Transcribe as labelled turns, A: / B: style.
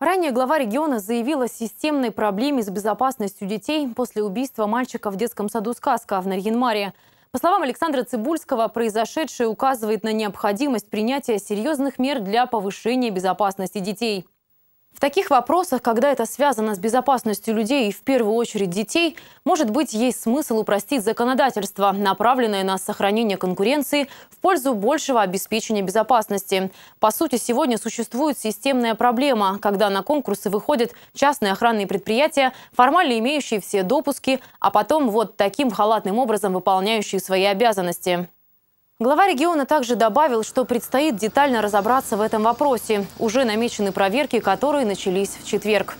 A: Ранее глава региона заявила о системной проблеме с безопасностью детей после убийства мальчика в детском саду «Сказка» в Нарьинмаре. По словам Александра Цибульского, произошедшее указывает на необходимость принятия серьезных мер для повышения безопасности детей. В таких вопросах, когда это связано с безопасностью людей и в первую очередь детей, может быть, есть смысл упростить законодательство, направленное на сохранение конкуренции в пользу большего обеспечения безопасности. По сути, сегодня существует системная проблема, когда на конкурсы выходят частные охранные предприятия, формально имеющие все допуски, а потом вот таким халатным образом выполняющие свои обязанности. Глава региона также добавил, что предстоит детально разобраться в этом вопросе. Уже намечены проверки, которые начались в четверг.